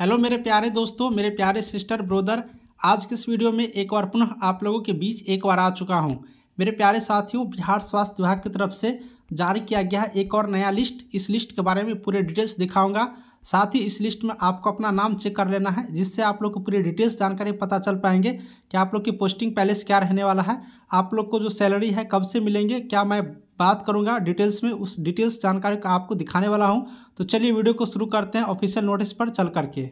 hello मेरे प्यारे दोस्तों मेरे प्यारे सिस्टर ब्रोदर आज के इस वीडियो में एक बार पुनः आप लोगों के बीच एक बार आ चुका हूं मेरे प्यारे साथियों बिहार स्वास्थ्य विभाग की तरफ से जारी किया गया है एक और नया लिस्ट इस लिस्ट के बारे में पूरे डिटेल्स दिखाऊंगा साथ ही इस लिस्ट में आपको अपना नाम चेक कर लेना है जिससे आप लोग को पूरी डिटेल्स जानकारी पता चल पाएंगे कि आप लोग की पोस्टिंग पहले से क्या रहने वाला है आप लोग को जो सैलरी है कब से मिलेंगे क्या मैं बात करूंगा डिटेल्स में उस डिटेल्स जानकारी का आपको दिखाने वाला हूं तो चलिए वीडियो को शुरू करते हैं ऑफिशियल नोटिस पर चल करके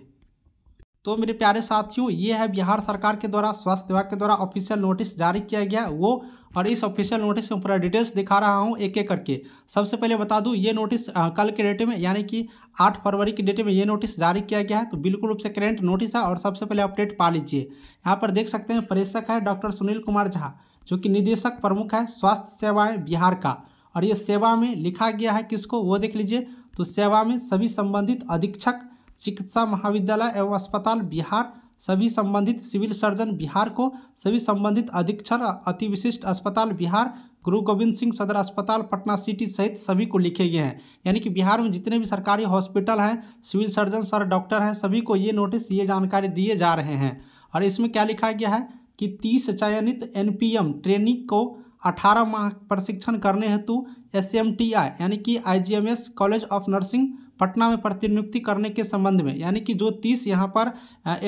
तो मेरे प्यारे साथियों ये है बिहार सरकार के द्वारा स्वास्थ्य विभाग के द्वारा ऑफिशियल नोटिस जारी किया गया वो और इस ऑफिशियल नोटिस में पूरा डिटेल्स दिखा रहा हूँ एक एक करके सबसे पहले बता दूँ ये नोटिस कल के डेटे में यानी कि आठ फरवरी के डेटे में ये नोटिस जारी किया गया है तो बिल्कुल रूप से करेंट नोटिस है और सबसे पहले अपडेट पा लीजिए यहाँ पर देख सकते हैं प्रेषक है डॉक्टर सुनील कुमार झा जो कि निदेशक प्रमुख है स्वास्थ्य सेवाएं बिहार का और ये सेवा में लिखा गया है किसको वो देख लीजिए तो सेवा में सभी संबंधित अधीक्षक चिकित्सा महाविद्यालय एवं अस्पताल बिहार सभी संबंधित सिविल सर्जन बिहार को सभी संबंधित अधीक्षक अति विशिष्ट अस्पताल बिहार गुरु गोविंद सिंह सदर अस्पताल पटना सिटी सहित सभी को लिखे गए हैं यानी कि बिहार में जितने भी सरकारी हॉस्पिटल हैं सिविल सर्जन सर डॉक्टर हैं सभी को ये नोटिस ये जानकारी दिए जा रहे हैं और इसमें क्या लिखा गया है कि तीस चयनित एनपीएम ट्रेनिंग को 18 माह प्रशिक्षण करने हेतु एस यानी कि I college of nursing Patna में प्रतिनियुक्ति करने के संबंध में यानी कि जो तीस यहाँ पर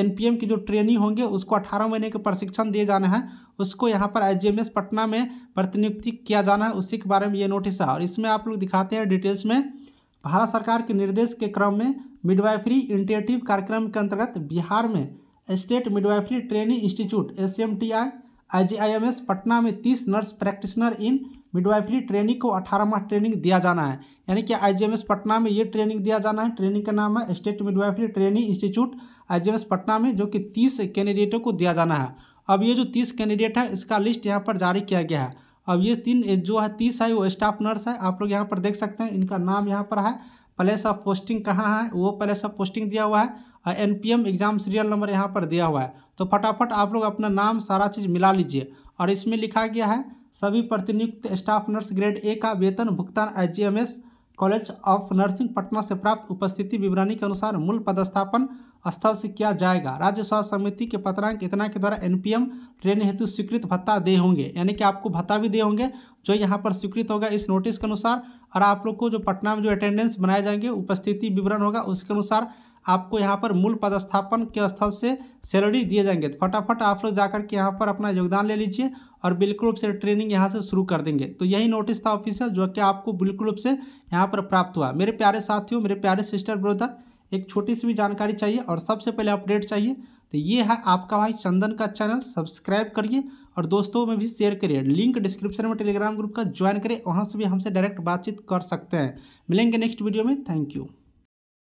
एनपीएम की जो ट्रेनी होंगे उसको अठारह महीने के प्रशिक्षण दिए जाना है उसको यहाँ पर आईजीएमएस पटना में प्रतिनियुक्ति किया जाना है उसी के बारे में ये नोटिस है और इसमें आप लोग दिखाते हैं डिटेल्स में भारत सरकार के निर्देश के क्रम में मिडवाइफरी इंटेटिव कार्यक्रम के अंतर्गत बिहार में state midwifery training institute S M T I I G I M S Patna में तीस nurse practitioner in midwifery training को अठारह माह ट्रेनिंग दिया जाना है यानी कि आई पटना में ये ट्रेनिंग दिया जाना है ट्रेनिंग का नाम है state midwifery training institute I Patna में जो कि तीस कैंडिडेटों को दिया जाना है अब ये जो तीस कैंडिडेट है इसका लिस्ट यहाँ पर जारी किया गया है अब ये तीन जो है तीस है वो स्टाफ नर्स है आप लोग यहाँ पर देख सकते हैं इनका नाम यहाँ पर है प्लेस ऑफ पोस्टिंग कहाँ है वो प्लेस ऑफ पोस्टिंग दिया हुआ है N P M exam serial number यहाँ पर दिया हुआ है तो फटाफट आप लोग अपना नाम सारा चीज़ मिला लीजिए और इसमें लिखा गया है सभी प्रतिनियुक्त स्टाफ नर्स ग्रेड ए का वेतन भुगतान H G M S college of nursing Patna से प्राप्त उपस्थिति विवरणी के अनुसार मूल पदस्थापन स्थल से किया जाएगा राज्य स्वास्थ्य समिति के पत्रांक इतना के द्वारा एनपीएम ट्रेन हेतु स्वीकृत भत्ता दे होंगे यानी कि आपको भत्ता भी दे होंगे जो यहाँ पर स्वीकृत होगा इस नोटिस के अनुसार और आप लोग को जो पटना में जो अटेंडेंस बनाए जाएंगे उपस्थिति विवरण होगा उसके अनुसार आपको यहाँ पर मूल पदस्थापन के स्थल से सैलरी दिए जाएंगे तो फटाफट आप लोग जाकर के यहाँ पर अपना योगदान ले लीजिए और बिल्कुल रूप से ट्रेनिंग यहाँ से शुरू कर देंगे तो यही नोटिस था ऑफिशियल जो कि आपको बिल्कुल रूप से यहाँ पर प्राप्त हुआ मेरे प्यारे साथियों मेरे प्यारे सिस्टर ब्रदर एक छोटी सी भी जानकारी चाहिए और सबसे पहले अपडेट चाहिए तो ये है आपका भाई चंदन का चैनल सब्सक्राइब करिए और दोस्तों में भी शेयर करिए लिंक डिस्क्रिप्शन में टेलीग्राम ग्रुप का ज्वाइन करिए वहाँ से भी हमसे डायरेक्ट बातचीत कर सकते हैं मिलेंगे नेक्स्ट वीडियो में थैंक यू